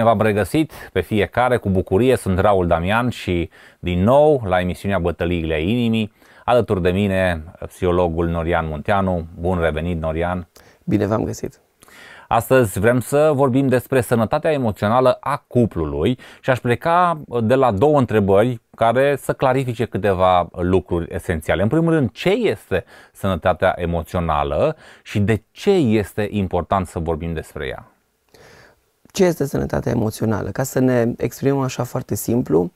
Bine v-am regăsit pe fiecare cu bucurie, sunt Raul Damian și din nou la emisiunea Bătăliile Inimii, alături de mine psihologul Norian Munteanu. Bun revenit, Norian! Bine v-am găsit! Astăzi vrem să vorbim despre sănătatea emoțională a cuplului și aș pleca de la două întrebări care să clarifice câteva lucruri esențiale. În primul rând, ce este sănătatea emoțională și de ce este important să vorbim despre ea? ce este sănătatea emoțională? Ca să ne exprimăm așa foarte simplu,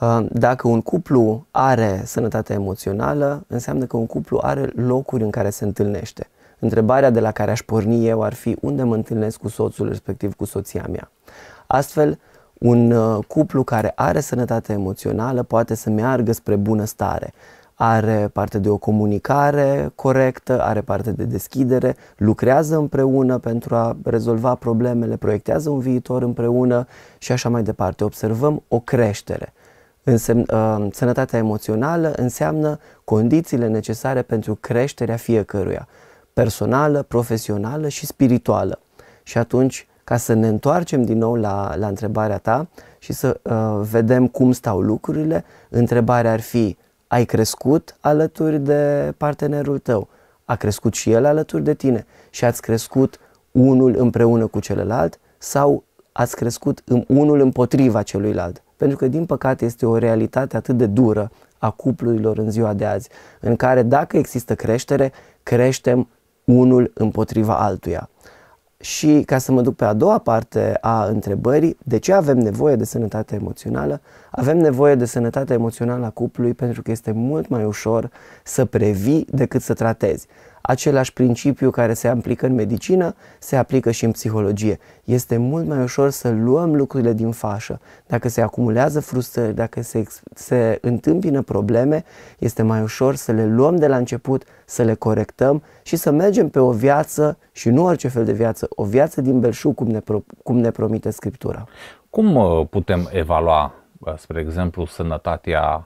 uh, dacă un cuplu are sănătatea emoțională, înseamnă că un cuplu are locuri în care se întâlnește. Întrebarea de la care aș porni eu ar fi unde mă întâlnesc cu soțul, respectiv cu soția mea. Astfel, un uh, cuplu care are sănătate emoțională poate să meargă spre bunăstare are parte de o comunicare corectă, are parte de deschidere, lucrează împreună pentru a rezolva problemele, proiectează un viitor împreună și așa mai departe. Observăm o creștere. Însemn, uh, sănătatea emoțională înseamnă condițiile necesare pentru creșterea fiecăruia, personală, profesională și spirituală. Și atunci, ca să ne întoarcem din nou la, la întrebarea ta și să uh, vedem cum stau lucrurile, întrebarea ar fi ai crescut alături de partenerul tău, a crescut și el alături de tine și ați crescut unul împreună cu celălalt sau ați crescut în unul împotriva celuilalt. Pentru că, din păcate, este o realitate atât de dură a cuplurilor în ziua de azi, în care dacă există creștere, creștem unul împotriva altuia. Și ca să mă duc pe a doua parte a întrebării, de ce avem nevoie de sănătate emoțională? Avem nevoie de sănătate emoțională a cuplului pentru că este mult mai ușor să previi decât să tratezi. Același principiu care se aplică în medicină se aplică și în psihologie. Este mult mai ușor să luăm lucrurile din fașă. Dacă se acumulează frustrări, dacă se, se întâmpină probleme, este mai ușor să le luăm de la început, să le corectăm și să mergem pe o viață și nu orice fel de viață, o viață din belșug, cum ne, pro, cum ne promite Scriptura. Cum uh, putem evalua, uh, spre exemplu, sănătatea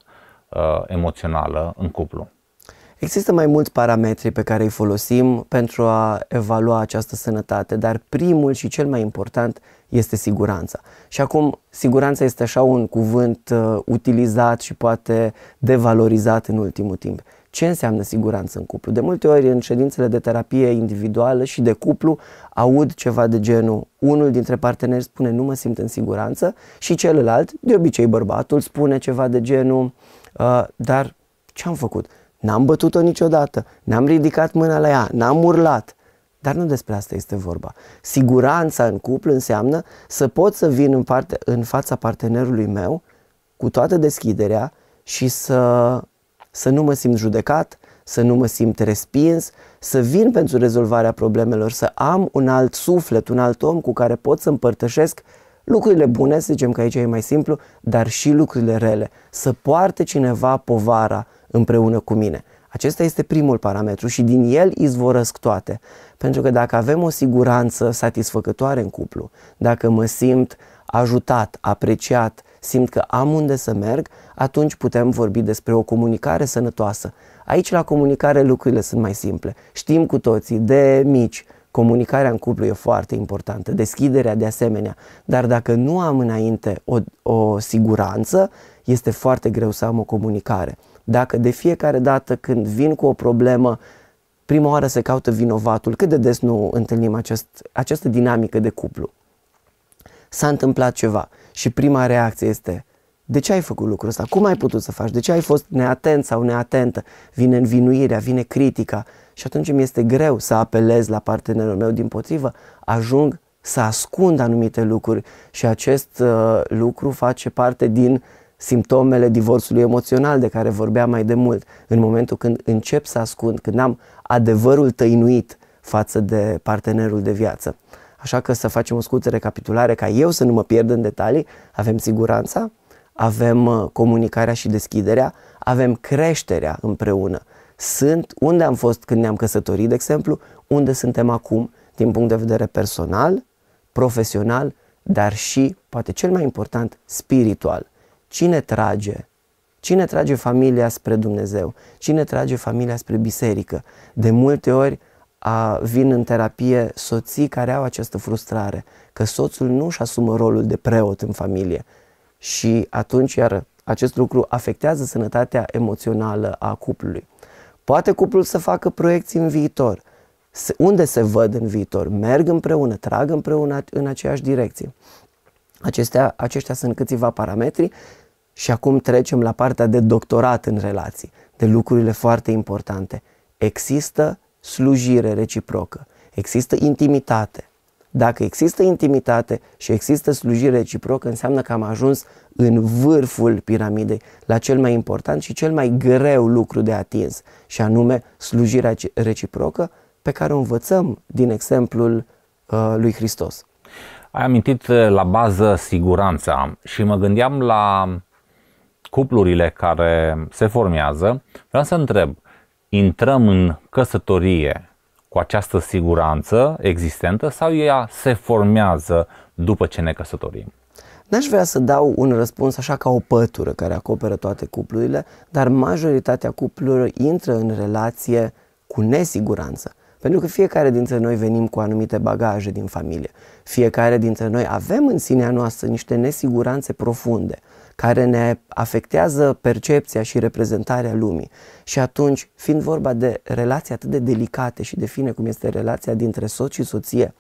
uh, emoțională în cuplu? Există mai mulți parametri pe care îi folosim pentru a evalua această sănătate, dar primul și cel mai important este siguranța. Și acum, siguranța este așa un cuvânt uh, utilizat și poate devalorizat în ultimul timp. Ce înseamnă siguranță în cuplu? De multe ori în ședințele de terapie individuală și de cuplu aud ceva de genul unul dintre parteneri spune nu mă simt în siguranță și celălalt, de obicei bărbatul, spune ceva de genul uh, dar ce am făcut? N-am bătut-o niciodată, n-am ridicat mâna la ea, n-am urlat. Dar nu despre asta este vorba. Siguranța în cuplu înseamnă să pot să vin în, parte, în fața partenerului meu cu toată deschiderea și să, să nu mă simt judecat, să nu mă simt respins, să vin pentru rezolvarea problemelor, să am un alt suflet, un alt om cu care pot să împărtășesc lucrurile bune, să zicem că aici e mai simplu, dar și lucrurile rele. Să poarte cineva povara împreună cu mine. Acesta este primul parametru și din el izvorăsc toate. Pentru că dacă avem o siguranță satisfăcătoare în cuplu, dacă mă simt ajutat, apreciat, simt că am unde să merg, atunci putem vorbi despre o comunicare sănătoasă. Aici la comunicare lucrurile sunt mai simple. Știm cu toții de mici comunicarea în cuplu e foarte importantă, deschiderea de asemenea, dar dacă nu am înainte o, o siguranță, este foarte greu să am o comunicare. Dacă de fiecare dată când vin cu o problemă, prima oară se caută vinovatul, cât de des nu întâlnim acest, această dinamică de cuplu? S-a întâmplat ceva și prima reacție este de ce ai făcut lucrul ăsta? Cum ai putut să faci? De ce ai fost neatent sau neatentă? Vine învinuirea, vine critica și atunci mi este greu să apelez la partenerul meu din potrivă, ajung să ascund anumite lucruri și acest uh, lucru face parte din simptomele divorțului emoțional de care vorbeam mai de mult, în momentul când încep să ascund, când am adevărul tăinuit față de partenerul de viață. Așa că să facem o scurtă recapitulare ca eu să nu mă pierd în detalii, avem siguranța, avem uh, comunicarea și deschiderea, avem creșterea împreună. Sunt unde am fost când ne-am căsătorit, de exemplu, unde suntem acum din punct de vedere personal, profesional, dar și, poate cel mai important, spiritual Cine trage? Cine trage familia spre Dumnezeu? Cine trage familia spre biserică? De multe ori a, vin în terapie soții care au această frustrare, că soțul nu își asumă rolul de preot în familie. Și atunci, iar acest lucru afectează sănătatea emoțională a cuplului. Poate cuplul să facă proiecții în viitor. Unde se văd în viitor? Merg împreună, trag împreună în aceeași direcție. Acestea, aceștia sunt câțiva parametri și acum trecem la partea de doctorat în relații, de lucrurile foarte importante. Există slujire reciprocă, există intimitate. Dacă există intimitate și există slujire reciprocă, înseamnă că am ajuns în vârful piramidei, la cel mai important și cel mai greu lucru de atins, și anume slujirea reciprocă pe care o învățăm din exemplul uh, lui Hristos. Ai amintit uh, la bază siguranța și mă gândeam la cuplurile care se formează, vreau să întreb, intrăm în căsătorie cu această siguranță existentă sau ea se formează după ce ne căsătorim? N-aș vrea să dau un răspuns așa ca o pătură care acoperă toate cuplurile, dar majoritatea cuplurilor intră în relație cu nesiguranță. Pentru că fiecare dintre noi venim cu anumite bagaje din familie. Fiecare dintre noi avem în sinea noastră niște nesiguranțe profunde care ne afectează percepția și reprezentarea lumii. Și atunci, fiind vorba de relații atât de delicate și de fine cum este relația dintre soț și soție,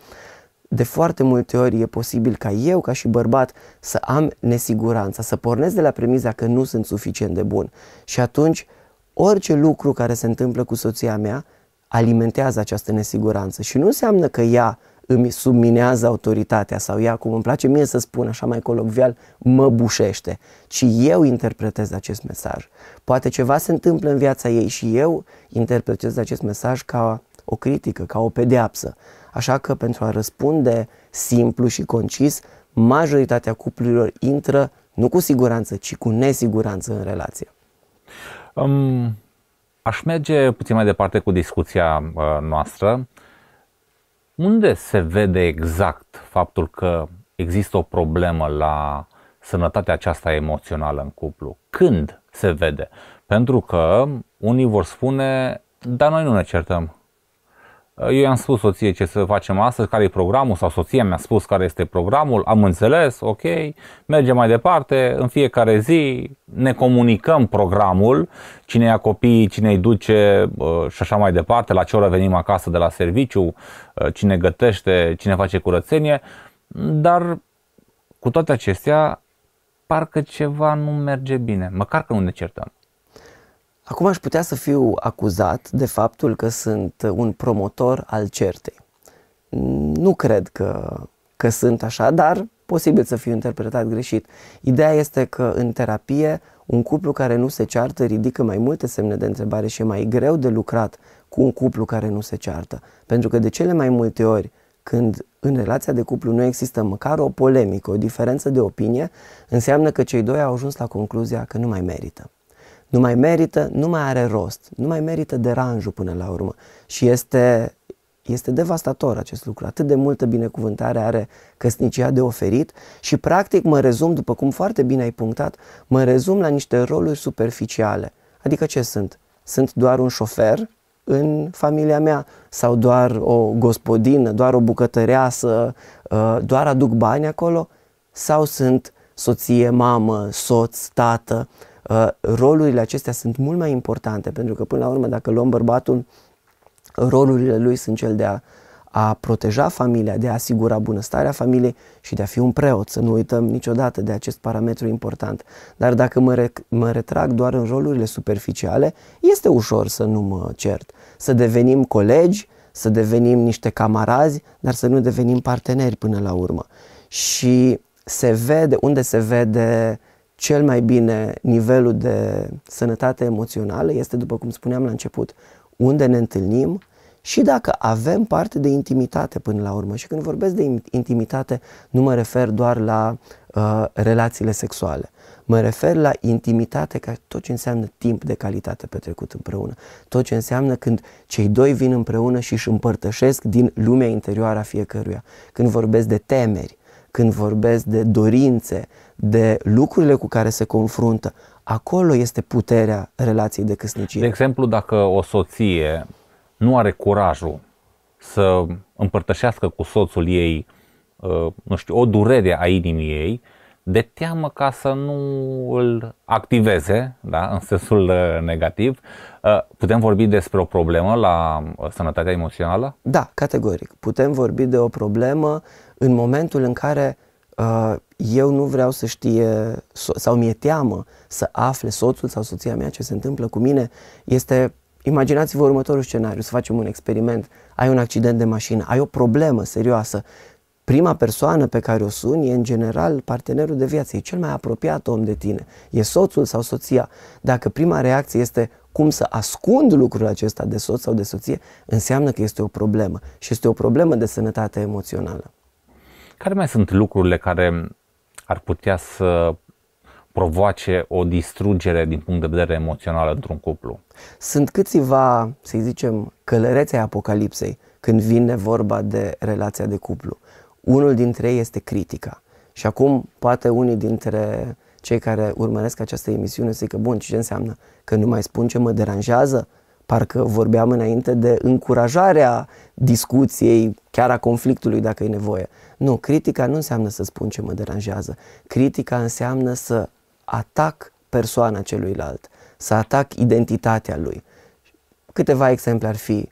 de foarte multe ori e posibil ca eu, ca și bărbat, să am nesiguranța, să pornesc de la premiza că nu sunt suficient de bun. Și atunci, orice lucru care se întâmplă cu soția mea alimentează această nesiguranță. Și nu înseamnă că ea îmi subminează autoritatea sau ea, cum îmi place mie să spun așa mai colocvial, mă bușește, ci eu interpretez acest mesaj. Poate ceva se întâmplă în viața ei și eu interpretez acest mesaj ca o critică, ca o pedeapsă. Așa că pentru a răspunde simplu și concis, majoritatea cuplurilor intră nu cu siguranță, ci cu nesiguranță în relație. Um, aș merge puțin mai departe cu discuția uh, noastră. Unde se vede exact faptul că există o problemă la sănătatea aceasta emoțională în cuplu? Când se vede? Pentru că unii vor spune, dar noi nu ne certăm, eu i-am spus soție ce să facem astăzi, care e programul, sau soția mi-a spus care este programul, am înțeles, ok, mergem mai departe, în fiecare zi ne comunicăm programul, cine ia copiii, cine îi duce uh, și așa mai departe, la ce oră venim acasă de la serviciu, uh, cine gătește, cine face curățenie, dar cu toate acestea, parcă ceva nu merge bine, măcar că nu ne certăm. Acum aș putea să fiu acuzat de faptul că sunt un promotor al certei. Nu cred că, că sunt așa, dar posibil să fiu interpretat greșit. Ideea este că în terapie un cuplu care nu se ceartă ridică mai multe semne de întrebare și e mai greu de lucrat cu un cuplu care nu se ceartă. Pentru că de cele mai multe ori când în relația de cuplu nu există măcar o polemică, o diferență de opinie, înseamnă că cei doi au ajuns la concluzia că nu mai merită nu mai merită, nu mai are rost, nu mai merită deranjul până la urmă. Și este, este devastator acest lucru. Atât de multă binecuvântare are căsnicia de oferit și practic mă rezum, după cum foarte bine ai punctat, mă rezum la niște roluri superficiale. Adică ce sunt? Sunt doar un șofer în familia mea sau doar o gospodină, doar o bucătăreasă, ă, doar aduc bani acolo sau sunt soție, mamă, soț, tată, Uh, rolurile acestea sunt mult mai importante, pentru că până la urmă, dacă luăm bărbatul, rolurile lui sunt cel de a, a proteja familia, de a asigura bunăstarea familiei și de a fi un preot, să nu uităm niciodată de acest parametru important. Dar dacă mă, re- mă retrag doar în rolurile superficiale, este ușor să nu mă cert, să devenim colegi, să devenim niște camarazi, dar să nu devenim parteneri până la urmă. Și se vede, unde se vede uh, cel mai bine nivelul de sănătate emoțională este, după cum spuneam la început, unde ne întâlnim și dacă avem parte de intimitate până la urmă. Și când vorbesc de intimitate, nu mă refer doar la uh, relațiile sexuale. Mă refer la intimitate ca tot ce înseamnă timp de calitate petrecut împreună. Tot ce înseamnă când cei doi vin împreună și își împărtășesc din lumea interioară a fiecăruia. Când vorbesc de temeri, când vorbesc de dorințe, de lucrurile cu care se confruntă, acolo este puterea relației de căsnicie. De exemplu, dacă o soție nu are curajul să împărtășească cu soțul ei, uh, nu știu, o durere a inimii ei, de teamă ca să nu îl activeze, da, în sensul uh, negativ. Uh, putem vorbi despre o problemă la sănătatea emoțională? Da, categoric. Putem vorbi de o problemă în momentul în care uh, eu nu vreau să știe sau mi-e teamă să afle soțul sau soția mea ce se întâmplă cu mine, este, imaginați-vă următorul scenariu, să facem un experiment, ai un accident de mașină, ai o problemă serioasă, prima persoană pe care o suni e în general partenerul de viață, e cel mai apropiat om de tine, e soțul sau soția. Dacă prima reacție este cum să ascund lucrul acesta de soț sau de soție, înseamnă că este o problemă și este o problemă de sănătate emoțională. Care mai sunt lucrurile care ar putea să provoace o distrugere din punct de vedere emoțional într-un cuplu? Sunt câțiva, să zicem, călărețe apocalipsei când vine vorba de relația de cuplu. Unul dintre ei este critica. Și acum, poate unii dintre cei care urmăresc această emisiune să că bun, ce înseamnă? Că nu mai spun ce mă deranjează? Parcă vorbeam înainte de încurajarea discuției, chiar a conflictului, dacă e nevoie. Nu, critica nu înseamnă să spun ce mă deranjează. Critica înseamnă să atac persoana celuilalt, să atac identitatea lui. Câteva exemple ar fi,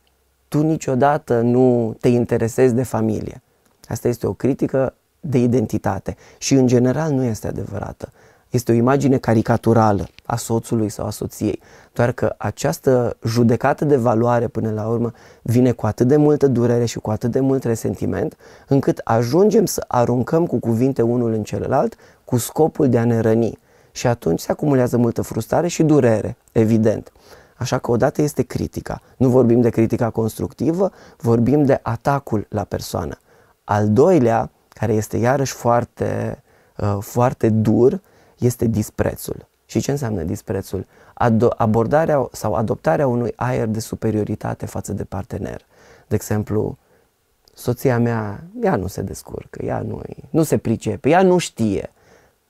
tu niciodată nu te interesezi de familie. Asta este o critică de identitate și în general nu este adevărată. Este o imagine caricaturală a soțului sau a soției, doar că această judecată de valoare până la urmă vine cu atât de multă durere și cu atât de mult resentiment, încât ajungem să aruncăm cu cuvinte unul în celălalt cu scopul de a ne răni. Și atunci se acumulează multă frustrare și durere, evident. Așa că odată este critica. Nu vorbim de critica constructivă, vorbim de atacul la persoană. Al doilea, care este iarăși foarte, uh, foarte dur, este disprețul. Și ce înseamnă disprețul? Ado- abordarea sau adoptarea unui aer de superioritate față de partener. De exemplu, soția mea, ea nu se descurcă, ea nu, nu se pricepe, ea nu știe.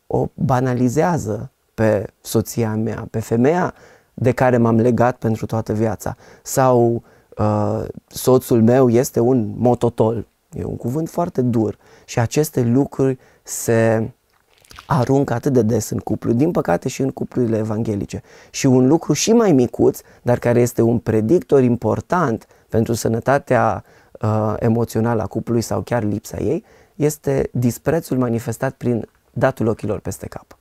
O banalizează pe soția mea, pe femeia de care m-am legat pentru toată viața. Sau uh, soțul meu este un mototol. E un cuvânt foarte dur și aceste lucruri se aruncă atât de des în cuplu, din păcate și în cuplurile evanghelice. Și un lucru și mai micuț, dar care este un predictor important pentru sănătatea uh, emoțională a cuplului sau chiar lipsa ei, este disprețul manifestat prin datul ochilor peste cap.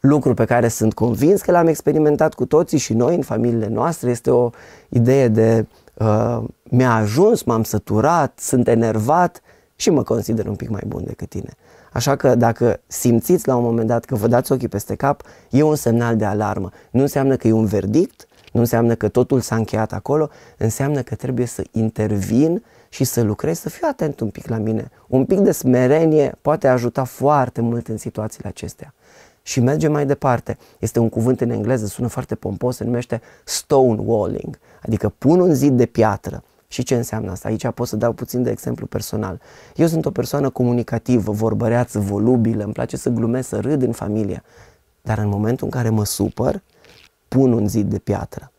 Lucru pe care sunt convins că l-am experimentat cu toții și noi în familiile noastre este o idee de uh, mi-a ajuns, m-am săturat, sunt enervat și mă consider un pic mai bun decât tine. Așa că dacă simțiți la un moment dat că vă dați ochii peste cap, e un semnal de alarmă. Nu înseamnă că e un verdict, nu înseamnă că totul s-a încheiat acolo, înseamnă că trebuie să intervin și să lucrez, să fiu atent un pic la mine. Un pic de smerenie poate ajuta foarte mult în situațiile acestea. Și mergem mai departe. Este un cuvânt în engleză, sună foarte pompos, se numește stonewalling, adică pun un zid de piatră. Și ce înseamnă asta? Aici pot să dau puțin de exemplu personal. Eu sunt o persoană comunicativă, vorbăreață, volubilă, îmi place să glumesc, să râd în familie. Dar în momentul în care mă supăr, pun un zid de piatră.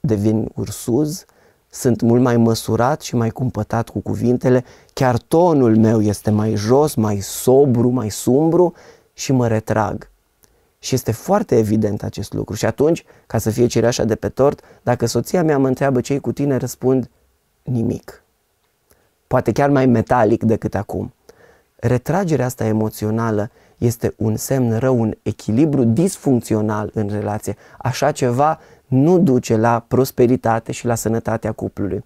Devin ursuz, sunt mult mai măsurat și mai cumpătat cu cuvintele, chiar tonul meu este mai jos, mai sobru, mai sumbru și mă retrag. Și este foarte evident acest lucru. Și atunci, ca să fie cireașa de pe tort, dacă soția mea mă întreabă ce cu tine, răspund nimic. Poate chiar mai metalic decât acum. Retragerea asta emoțională este un semn rău, un echilibru disfuncțional în relație. Așa ceva nu duce la prosperitate și la sănătatea cuplului.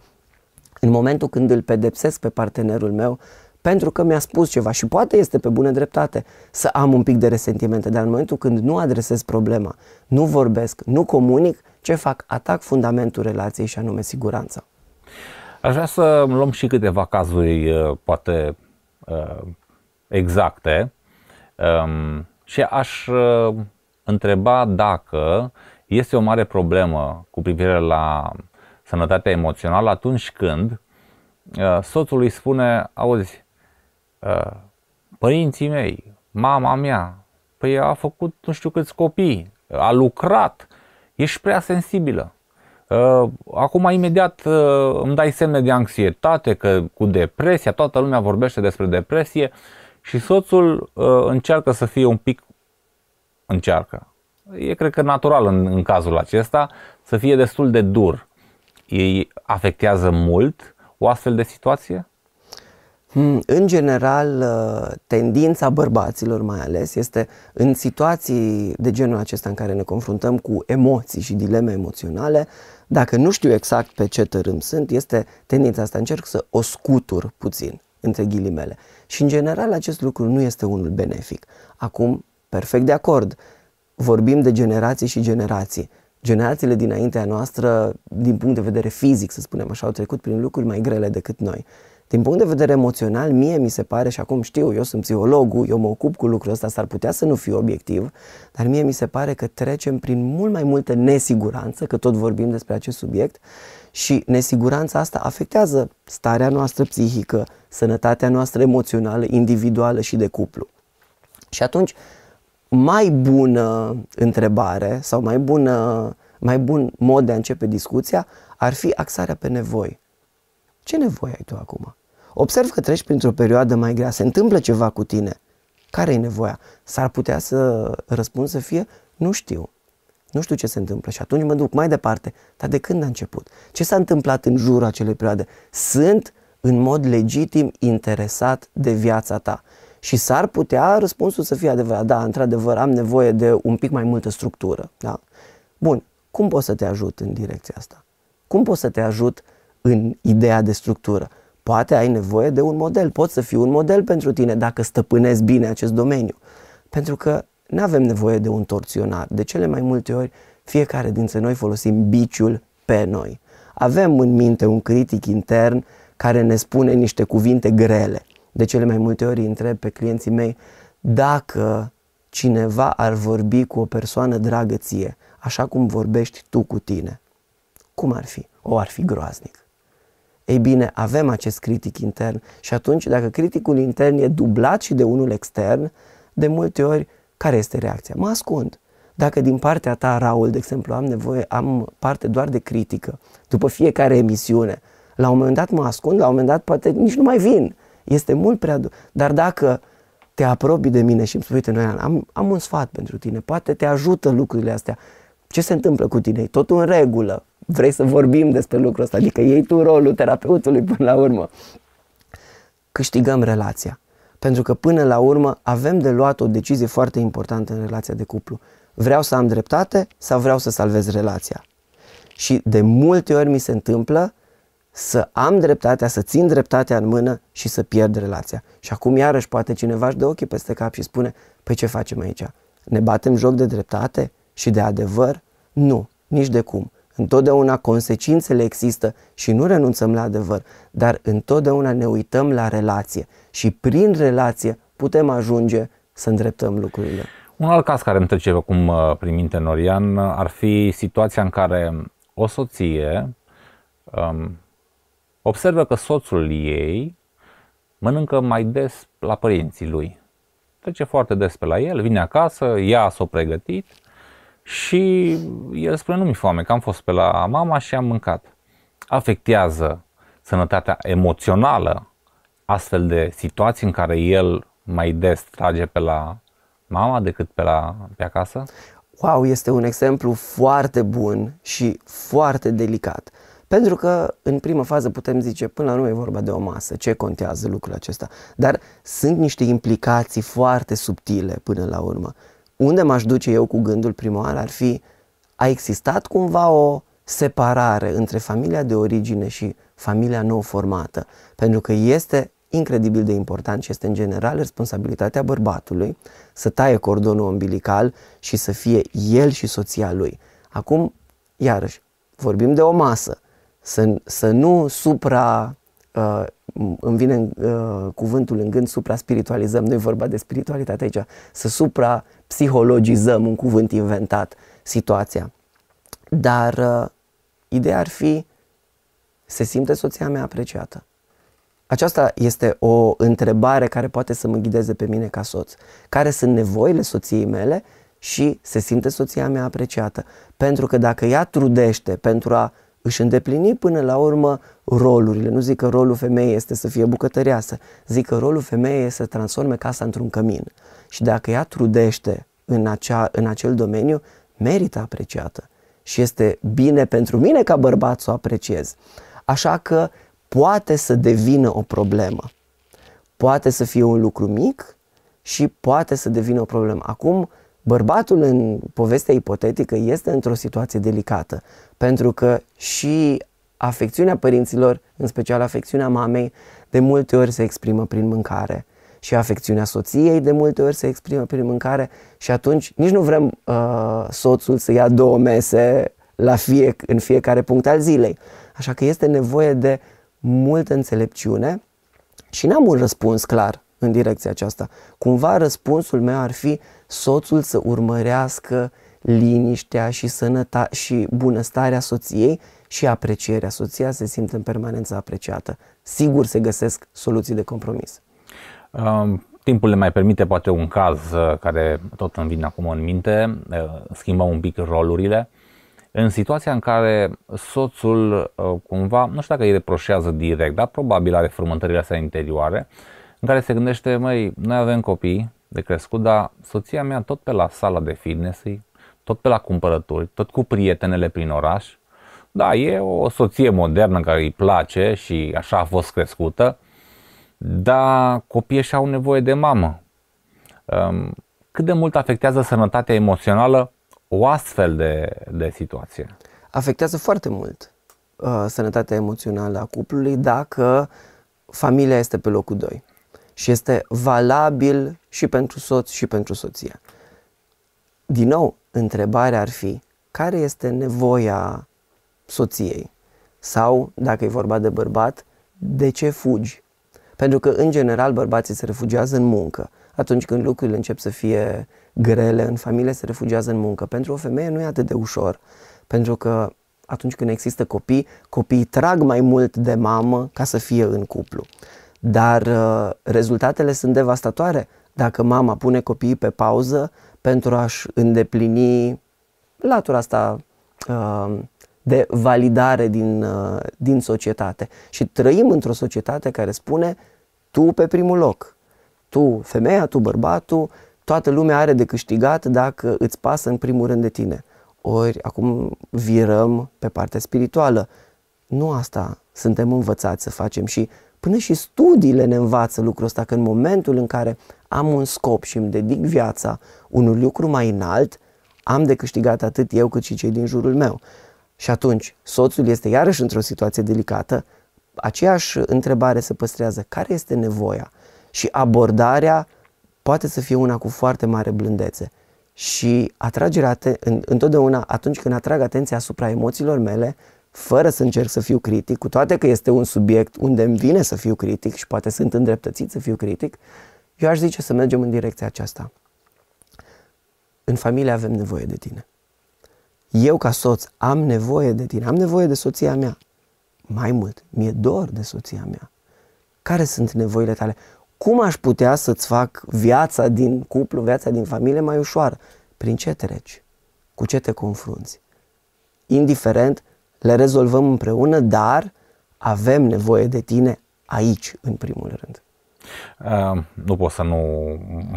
În momentul când îl pedepsesc pe partenerul meu, pentru că mi-a spus ceva și poate este pe bună dreptate să am un pic de resentimente, dar în momentul când nu adresez problema, nu vorbesc, nu comunic, ce fac? Atac fundamentul relației și anume siguranța. Aș vrea să luăm și câteva cazuri uh, poate uh, exacte um, și aș uh, întreba dacă este o mare problemă cu privire la sănătatea emoțională atunci când soțul îi spune, auzi, Uh, părinții mei, mama mea, păi a făcut nu știu câți copii, a lucrat, ești prea sensibilă. Uh, acum imediat uh, îmi dai semne de anxietate, că cu depresia, toată lumea vorbește despre depresie și soțul încearcă să fie un pic, încearcă, e cred că natural în, în cazul acesta, să fie destul de dur. Ei afectează mult o astfel de situație? Hmm. În general, uh, tendința bărbaților mai ales este în situații de genul acesta în care ne confruntăm cu emoții și dileme emoționale, dacă nu știu exact pe ce tărâm sunt, este tendința asta, încerc să o scutur puțin, între ghilimele. Și în general acest lucru nu este unul benefic. Acum, perfect de acord, vorbim de generații și generații. Generațiile dinaintea noastră, din punct de vedere fizic, să spunem așa, au trecut prin lucruri mai grele decât noi. Din punct de vedere emoțional, mie mi se pare, și acum știu, eu sunt psihologul, eu mă ocup cu lucrul ăsta, s-ar putea să nu fiu obiectiv, dar mie mi se pare că trecem prin mult mai multă nesiguranță, că tot vorbim despre acest subiect, și nesiguranța asta afectează starea noastră psihică, sănătatea noastră emoțională, individuală și de cuplu. Și atunci, mai bună întrebare sau mai, bună, mai bun mod de a începe discuția ar fi axarea pe nevoi. Ce nevoie ai tu acum? observ că treci printr-o perioadă mai grea, se întâmplă ceva cu tine, care e nevoia? S-ar putea să răspund să fie, nu știu, nu știu ce se întâmplă și atunci mă duc mai departe. Dar de când a început? Ce s-a întâmplat în jurul acelei perioade? Sunt în mod legitim interesat de viața ta. Și s-ar putea răspunsul să fie adevărat. Da, într-adevăr, am nevoie de un pic mai multă structură. Da? Bun, cum pot să te ajut în direcția asta? Cum pot să te ajut în ideea de structură? Poate ai nevoie de un model, poți să fii un model pentru tine dacă stăpânezi bine acest domeniu. Pentru că nu avem nevoie de un torționar. De cele mai multe ori, fiecare dintre noi folosim biciul pe noi. Avem în minte un critic intern care ne spune niște cuvinte grele. De cele mai multe ori întreb pe clienții mei dacă cineva ar vorbi cu o persoană dragă ție, așa cum vorbești tu cu tine. Cum ar fi? O ar fi groaznic. Ei bine, avem acest critic intern și atunci dacă criticul intern e dublat și de unul extern, de multe ori, care este reacția? Mă ascund. Dacă din partea ta, Raul, de exemplu, am nevoie, am parte doar de critică, după fiecare emisiune, la un moment dat mă ascund, la un moment dat poate nici nu mai vin. Este mult prea... Dar dacă te apropii de mine și îmi spui, uite, Noian, am, am un sfat pentru tine, poate te ajută lucrurile astea. Ce se întâmplă cu tine? E totul în regulă vrei să vorbim despre lucrul ăsta, adică iei tu rolul terapeutului până la urmă. Câștigăm relația. Pentru că până la urmă avem de luat o decizie foarte importantă în relația de cuplu. Vreau să am dreptate sau vreau să salvez relația? Și de multe ori mi se întâmplă să am dreptatea, să țin dreptatea în mână și să pierd relația. Și acum iarăși poate cineva își dă ochii peste cap și spune, păi ce facem aici? Ne batem joc de dreptate și de adevăr? Nu, nici de cum. Întotdeauna consecințele există și nu renunțăm la adevăr, dar întotdeauna ne uităm la relație și prin relație putem ajunge să îndreptăm lucrurile. Un alt caz care îmi trece acum uh, prin minte Norian uh, ar fi situația în care o soție um, observă că soțul ei mănâncă mai des la părinții lui. Trece foarte des pe la el, vine acasă, ea s-o pregătit și el spune, nu mi e foame, că am fost pe la mama și am mâncat. Afectează sănătatea emoțională astfel de situații în care el mai des trage pe la mama decât pe, la, pe acasă? Wow, este un exemplu foarte bun și foarte delicat. Pentru că în primă fază putem zice, până la urmă e vorba de o masă, ce contează lucrul acesta? Dar sunt niște implicații foarte subtile până la urmă unde m-aș duce eu cu gândul primar ar fi a existat cumva o separare între familia de origine și familia nou formată, pentru că este incredibil de important și este în general responsabilitatea bărbatului să taie cordonul umbilical și să fie el și soția lui. Acum, iarăși, vorbim de o masă, să, să nu supra uh, îmi vine uh, cuvântul în gând supra-spiritualizăm, nu e vorba de spiritualitate aici, să supra-psihologizăm, un cuvânt inventat, situația. Dar uh, ideea ar fi, se simte soția mea apreciată? Aceasta este o întrebare care poate să mă ghideze pe mine ca soț. Care sunt nevoile soției mele și se simte soția mea apreciată? Pentru că dacă ea trudește pentru a își îndeplini până la urmă rolurile. Nu zic că rolul femeii este să fie bucătăreasă, zic că rolul femeii este să transforme casa într-un cămin. Și dacă ea trudește în, acea, în acel domeniu, merită apreciată. Și este bine pentru mine ca bărbat să o apreciez. Așa că poate să devină o problemă. Poate să fie un lucru mic și poate să devină o problemă. Acum, Bărbatul în povestea ipotetică este într-o situație delicată, pentru că și afecțiunea părinților, în special afecțiunea mamei, de multe ori se exprimă prin mâncare și afecțiunea soției de multe ori se exprimă prin mâncare și atunci nici nu vrem uh, soțul să ia două mese la fie, în fiecare punct al zilei. Așa că este nevoie de multă înțelepciune și n-am un răspuns clar în direcția aceasta. Cumva răspunsul meu ar fi soțul să urmărească liniștea și, sănăta- și bunăstarea soției și aprecierea. Soția se simte în permanență apreciată. Sigur se găsesc soluții de compromis. Um, timpul le mai permite poate un caz uh, care tot îmi vine acum în minte, uh, schimbăm un pic rolurile. În situația în care soțul uh, cumva, nu știu dacă îi reproșează direct, dar probabil are frământările astea interioare, în care se gândește, măi, noi avem copii, de crescut, dar soția mea tot pe la sala de fitness tot pe la cumpărături, tot cu prietenele prin oraș. Da, e o soție modernă care îi place și așa a fost crescută, dar copiii și au nevoie de mamă. Um, cât de mult afectează sănătatea emoțională o astfel de, de situație? Afectează foarte mult uh, sănătatea emoțională a cuplului dacă familia este pe locul 2 și este valabil și pentru soț și pentru soție. Din nou, întrebarea ar fi care este nevoia soției? Sau, dacă e vorba de bărbat, de ce fugi? Pentru că, în general, bărbații se refugiază în muncă. Atunci când lucrurile încep să fie grele în familie, se refugiază în muncă. Pentru o femeie nu e atât de ușor, pentru că atunci când există copii, copiii trag mai mult de mamă ca să fie în cuplu. Dar uh, rezultatele sunt devastatoare dacă mama pune copiii pe pauză pentru a-și îndeplini latura asta uh, de validare din, uh, din societate. Și trăim într-o societate care spune tu pe primul loc, tu femeia, tu bărbatul, toată lumea are de câștigat dacă îți pasă în primul rând de tine. Ori acum virăm pe partea spirituală. Nu asta suntem învățați să facem și Până și studiile ne învață lucrul ăsta, că în momentul în care am un scop și îmi dedic viața unui lucru mai înalt, am de câștigat atât eu cât și cei din jurul meu. Și atunci, soțul este iarăși într-o situație delicată, aceeași întrebare se păstrează, care este nevoia? Și abordarea poate să fie una cu foarte mare blândețe. Și atragerea, întotdeauna atunci când atrag atenția asupra emoțiilor mele, fără să încerc să fiu critic, cu toate că este un subiect unde îmi vine să fiu critic și poate sunt îndreptățit să fiu critic, eu aș zice să mergem în direcția aceasta. În familie avem nevoie de tine. Eu ca soț am nevoie de tine, am nevoie de soția mea. Mai mult, mi-e dor de soția mea. Care sunt nevoile tale? Cum aș putea să-ți fac viața din cuplu, viața din familie mai ușoară? Prin ce treci? Cu ce te confrunți? Indiferent le rezolvăm împreună, dar avem nevoie de tine aici, în primul rând. Uh, nu pot să nu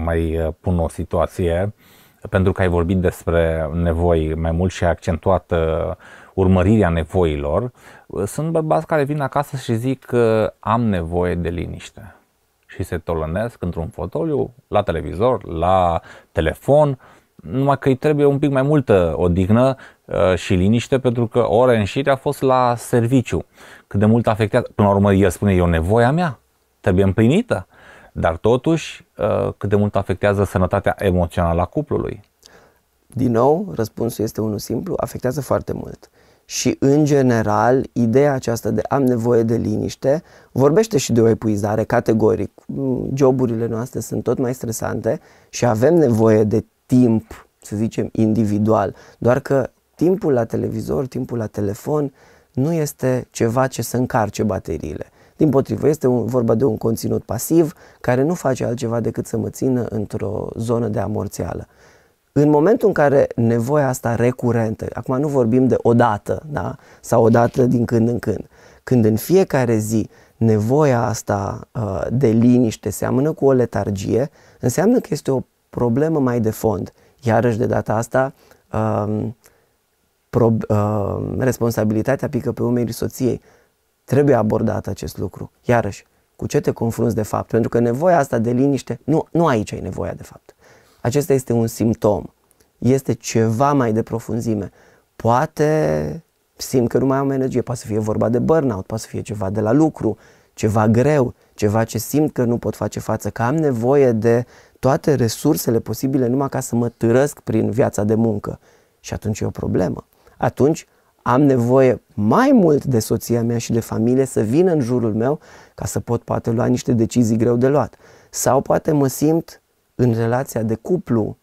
mai uh, pun o situație, pentru că ai vorbit despre nevoi mai mult și ai accentuat uh, urmărirea nevoilor. Sunt bărbați care vin acasă și zic că am nevoie de liniște și se tolănesc într-un fotoliu, la televizor, la telefon, numai că îi trebuie un pic mai multă odihnă Uh, și liniște pentru că ore în șir a fost la serviciu. Cât de mult afectează, până la urmă el spune, eu o nevoia mea, trebuie împlinită, dar totuși uh, cât de mult afectează sănătatea emoțională a cuplului. Din nou, răspunsul este unul simplu, afectează foarte mult. Și, în general, ideea aceasta de am nevoie de liniște vorbește și de o epuizare categoric. Joburile noastre sunt tot mai stresante și avem nevoie de timp, să zicem, individual. Doar că timpul la televizor, timpul la telefon nu este ceva ce să încarce bateriile. Din potrivă, este un, vorba de un conținut pasiv care nu face altceva decât să mă țină într-o zonă de amorțeală. În momentul în care nevoia asta recurentă, acum nu vorbim de odată, da? sau odată din când în când, când în fiecare zi nevoia asta uh, de liniște seamănă cu o letargie, înseamnă că este o problemă mai de fond. Iarăși de data asta, uh, pro, uh, responsabilitatea pică pe umerii soției. Trebuie abordat acest lucru. Iarăși, cu ce te confrunți de fapt? Pentru că nevoia asta de liniște, nu, nu aici ai nevoia de fapt. Acesta este un simptom. Este ceva mai de profunzime. Poate simt că nu mai am energie, poate să fie vorba de burnout, poate să fie ceva de la lucru, ceva greu, ceva ce simt că nu pot face față, că am nevoie de toate resursele posibile numai ca să mă târăsc prin viața de muncă. Și atunci e o problemă atunci am nevoie mai mult de soția mea și de familie să vină în jurul meu ca să pot poate lua niște decizii greu de luat. Sau poate mă simt în relația de cuplu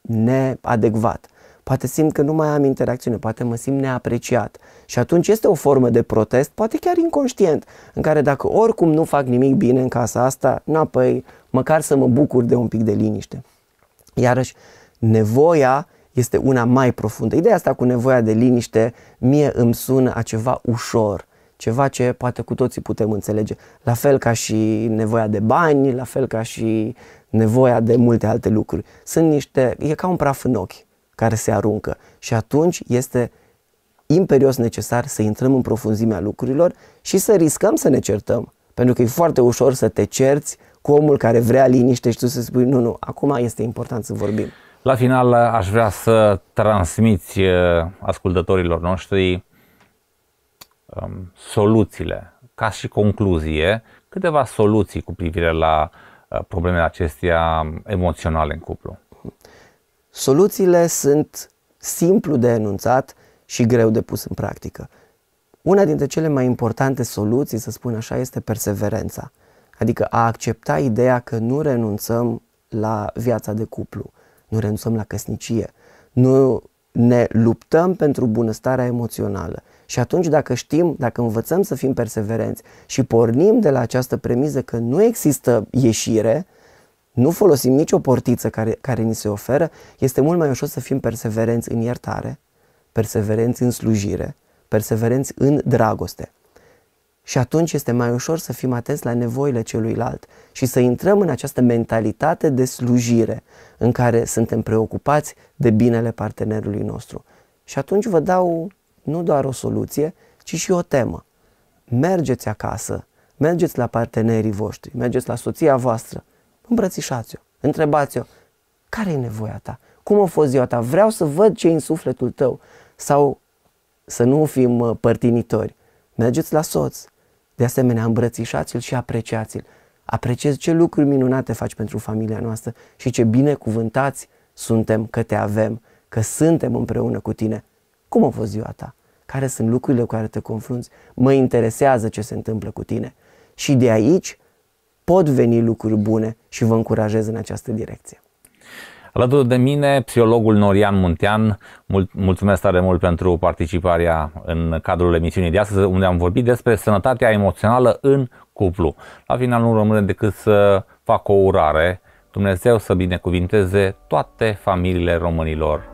neadecvat. Poate simt că nu mai am interacțiune, poate mă simt neapreciat. Și atunci este o formă de protest, poate chiar inconștient, în care dacă oricum nu fac nimic bine în casa asta, na păi, măcar să mă bucur de un pic de liniște. Iarăși, nevoia este una mai profundă. Ideea asta cu nevoia de liniște mie îmi sună a ceva ușor, ceva ce poate cu toții putem înțelege. La fel ca și nevoia de bani, la fel ca și nevoia de multe alte lucruri. Sunt niște, e ca un praf în ochi care se aruncă și atunci este imperios necesar să intrăm în profunzimea lucrurilor și să riscăm să ne certăm. Pentru că e foarte ușor să te cerți cu omul care vrea liniște și tu să spui nu, nu, acum este important să vorbim. La final aș vrea să transmiți eh, ascultătorilor noștri um, soluțiile, ca și concluzie, câteva soluții cu privire la eh, problemele acestea emoționale în cuplu. Soluțiile sunt simplu de enunțat și greu de pus în practică. Una dintre cele mai importante soluții, să spun așa, este perseverența. Adică a accepta ideea că nu renunțăm la viața de cuplu nu renunțăm la căsnicie, nu ne luptăm pentru bunăstarea emoțională. Și atunci dacă știm, dacă învățăm să fim perseverenți și pornim de la această premiză că nu există ieșire, nu folosim nicio portiță care, care ni se oferă, este mult mai ușor să fim perseverenți în iertare, perseverenți în slujire, perseverenți în dragoste. Și atunci este mai ușor să fim atenți la nevoile celuilalt și să intrăm în această mentalitate de slujire în care suntem preocupați de binele partenerului nostru. Și atunci vă dau nu doar o soluție, ci și o temă. Mergeți acasă, mergeți la partenerii voștri, mergeți la soția voastră, îmbrățișați-o, întrebați-o, care e nevoia ta? Cum a fost ziua ta? Vreau să văd ce e în sufletul tău. Sau să nu fim uh, părtinitori. Mergeți la soț, de asemenea, îmbrățișați-l și apreciați-l. Apreciez ce lucruri minunate faci pentru familia noastră și ce binecuvântați suntem că te avem, că suntem împreună cu tine. Cum a fost ziua ta? Care sunt lucrurile cu care te confrunți? Mă interesează ce se întâmplă cu tine. Și de aici pot veni lucruri bune și vă încurajez în această direcție. Alături de mine, psihologul Norian Muntean. Mulțumesc tare mult pentru participarea în cadrul emisiunii de astăzi, unde am vorbit despre sănătatea emoțională în cuplu. La final nu rămâne decât să fac o urare. Dumnezeu să binecuvinteze toate familiile românilor.